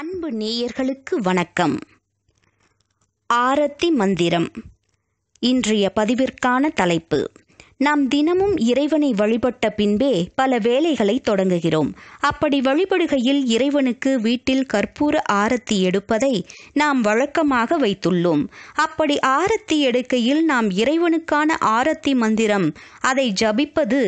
அன்பு நேயர்களுக்கு வணக்கம் ஆரத்தி மந்திரம் இன்றைய பதிவிற்கான தலைப்பு நாம் தினமும் இறைவனை வழிபட்ட பின்பே பல வேலைகளை தொடங்குகிறோம் அப்படி வழிபடுகையில் இறைவனுக்கு வீட்டில் கற்பூர ஆரத்தி எடுப்பதை நாம் வழக்கமாக வைத்துள்ளோம் அப்படி ஆரத்தி எடுக்கையில் நாம் இறைவனுக்கான ஆரத்தி மந்திரம் அதை ஜபிப்பது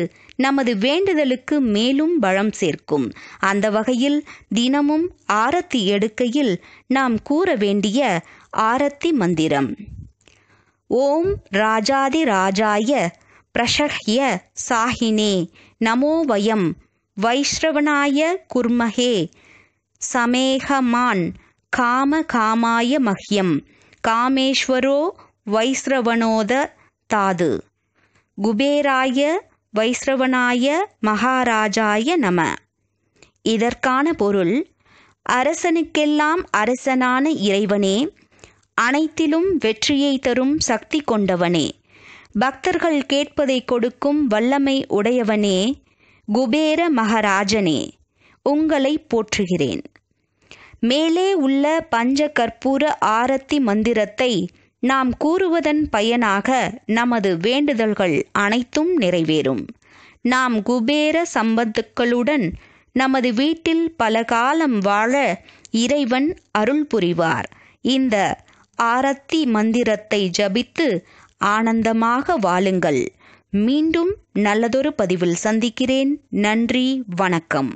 நமது வேண்டுதலுக்கு மேலும் பலம் சேர்க்கும் அந்த வகையில் தினமும் ஆரத்தி எடுக்கையில் நாம் கூற வேண்டிய ஆரத்தி மந்திரம் ஓம் ராஜாதி ராஜாய பிரஷஹ்ய சாஹினே நமோ வயம் வைஷ்ரவனாய குர்மகே சமேகமான் காம காமாய மஹ்யம் காமேஸ்வரோ வைஸ்ரவணோத தாது குபேராய வைஸ்ரவனாய மகாராஜாய நம இதற்கான பொருள் அரசனுக்கெல்லாம் அரசனான இறைவனே அனைத்திலும் வெற்றியை தரும் சக்தி கொண்டவனே பக்தர்கள் கேட்பதை கொடுக்கும் வல்லமை உடையவனே குபேர மகாராஜனே உங்களை போற்றுகிறேன் மேலே உள்ள பஞ்ச கற்பூர ஆரத்தி மந்திரத்தை நாம் கூறுவதன் பயனாக நமது வேண்டுதல்கள் அனைத்தும் நிறைவேறும் நாம் குபேர சம்பத்துக்களுடன் நமது வீட்டில் பல காலம் வாழ இறைவன் அருள் புரிவார் இந்த ஆரத்தி மந்திரத்தை ஜபித்து ஆனந்தமாக வாழுங்கள் மீண்டும் நல்லதொரு பதிவில் சந்திக்கிறேன் நன்றி வணக்கம்